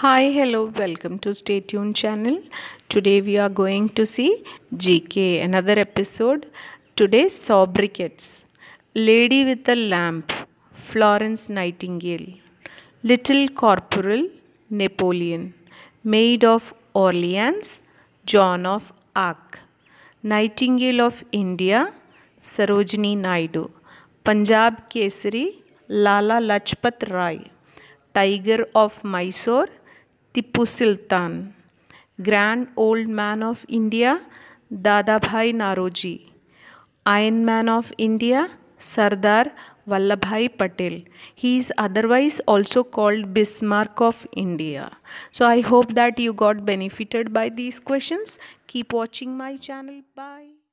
Hi, hello, welcome to Stay Tuned channel. Today we are going to see GK, another episode. Today, Sobriquets, Lady with the Lamp, Florence Nightingale, Little Corporal, Napoleon, Maid of Orleans, John of Arc, Nightingale of India, Sarojini Naidu, Punjab Kesari, Lala Lajpat Rai. Tiger of Mysore, Tipu Sultan, Grand Old Man of India, Dadabhai Naroji, Iron Man of India, Sardar Vallabhai Patel. He is otherwise also called Bismarck of India. So I hope that you got benefited by these questions. Keep watching my channel. Bye.